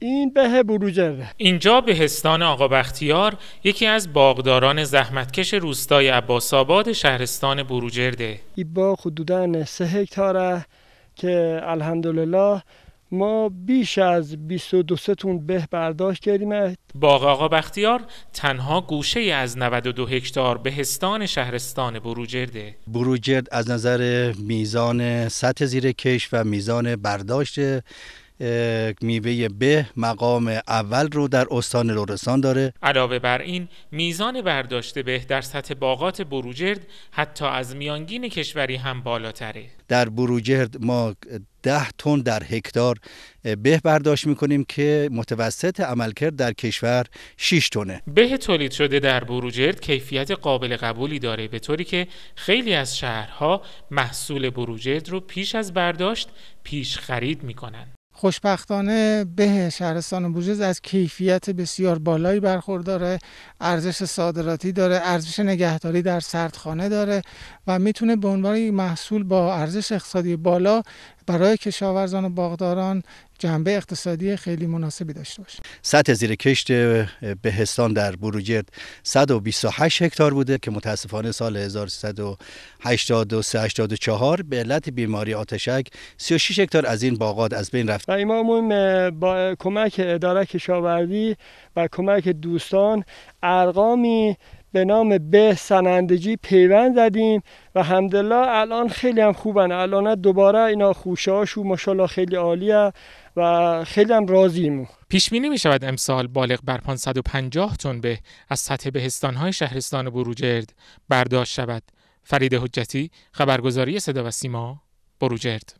این به بروجرده اینجا بهستان آقا بختیار یکی از باغداران زحمتکش روستای آباد شهرستان بروجرده این باغ حدودا سه هکتاره که الحمدلله ما بیش از 22 تون به برداشت کردیم باغ آقا بختیار تنها گوشه از 92 هکتار بهستان شهرستان بروجرده بروجرد از نظر میزان سطح زیر کش و میزان برداشت میوه به مقام اول رو در استان لرستان داره علاوه بر این میزان برداشت به در سطح باغات بروجرد حتی از میانگین کشوری هم بالاتره در بروجرد ما ده تن در هکتار به برداشت میکنیم که متوسط عملکرد در کشور 6 تنه به تولید شده در بروجرد کیفیت قابل قبولی داره به طوری که خیلی از شهرها محصول بروجرد رو پیش از برداشت پیش خرید میکنن خوشبختانه به شهرستان بوجز از کیفیت بسیار بالایی برخورداره ارزش صادراتی داره ارزش نگهداری در سردخانه داره و میتونه به عنوان محصول با ارزش اقتصادی بالا برای کشاورزان و باغداران جنبه اقتصادی خیلی مناسبی داشته باشه سطح زیر کشت بهستان در بروجرد 128 هکتار بوده که متاسفانه سال 1383 84 به علت بیماری آتشک 36 هکتار از این باغات از بین رفت و مهم با کمک اداره کشاورزی و کمک دوستان ارقامی به نام به سنندجی پیوند زدیم و همدلله الان خیلی هم خوبن الان دوباره اینا خوشه و مشالله خیلی عالیه و خیلی هم راضیم پیش می شود امسال بالغ بر 550 تن به از سطح بهستان های شهرستان بروجرد برداشت شود فرید حجتی خبرگزاری صدا و سیما بروجرد